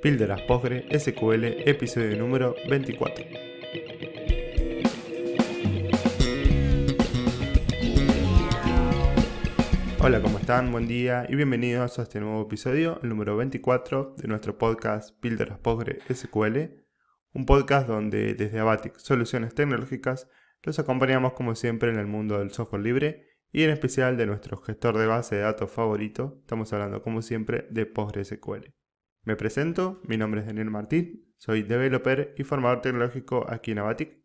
Pilderas PostgreSQL SQL, episodio número 24. Hola, ¿cómo están? Buen día y bienvenidos a este nuevo episodio, el número 24 de nuestro podcast Píldoras PostgreSQL, SQL, un podcast donde desde Abatic Soluciones Tecnológicas los acompañamos como siempre en el mundo del software libre y en especial de nuestro gestor de base de datos favorito, estamos hablando como siempre de PostgreSQL. Me presento, mi nombre es Daniel Martín, soy developer y formador tecnológico aquí en Abatic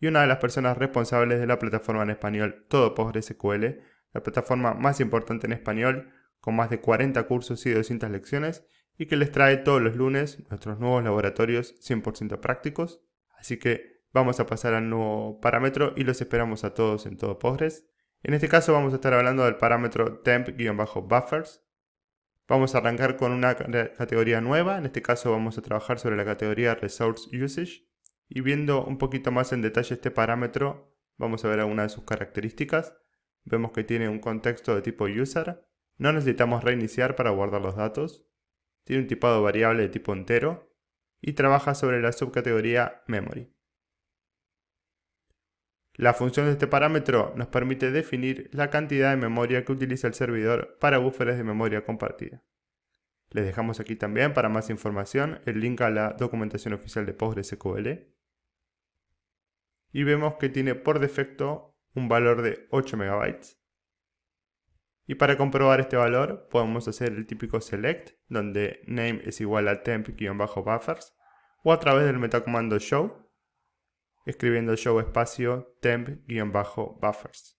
y una de las personas responsables de la plataforma en español Todo PostgreSQL, la plataforma más importante en español con más de 40 cursos y 200 lecciones y que les trae todos los lunes nuestros nuevos laboratorios 100% prácticos. Así que vamos a pasar al nuevo parámetro y los esperamos a todos en todo Postgres. En este caso vamos a estar hablando del parámetro temp-buffers, Vamos a arrancar con una categoría nueva, en este caso vamos a trabajar sobre la categoría Resource Usage y viendo un poquito más en detalle este parámetro vamos a ver algunas de sus características. Vemos que tiene un contexto de tipo User, no necesitamos reiniciar para guardar los datos, tiene un tipado variable de tipo entero y trabaja sobre la subcategoría Memory. La función de este parámetro nos permite definir la cantidad de memoria que utiliza el servidor para búferes de memoria compartida. Les dejamos aquí también para más información el link a la documentación oficial de PostgreSQL. Y vemos que tiene por defecto un valor de 8 MB. Y para comprobar este valor podemos hacer el típico select, donde name es igual a temp-buffers, o a través del metacomando show, escribiendo show espacio temp-buffers.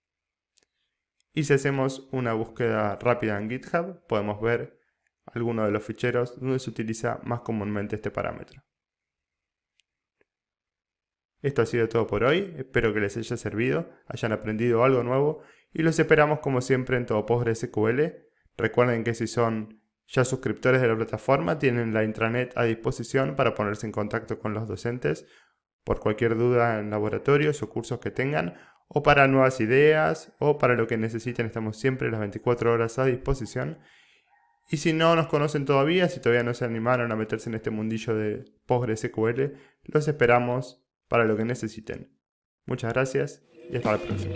Y si hacemos una búsqueda rápida en GitHub, podemos ver alguno de los ficheros donde se utiliza más comúnmente este parámetro. Esto ha sido todo por hoy, espero que les haya servido, hayan aprendido algo nuevo y los esperamos como siempre en todo PostgreSQL. Recuerden que si son ya suscriptores de la plataforma tienen la intranet a disposición para ponerse en contacto con los docentes por cualquier duda en laboratorios o cursos que tengan, o para nuevas ideas, o para lo que necesiten, estamos siempre las 24 horas a disposición. Y si no nos conocen todavía, si todavía no se animaron a meterse en este mundillo de PostgreSQL, los esperamos para lo que necesiten. Muchas gracias y hasta la próxima.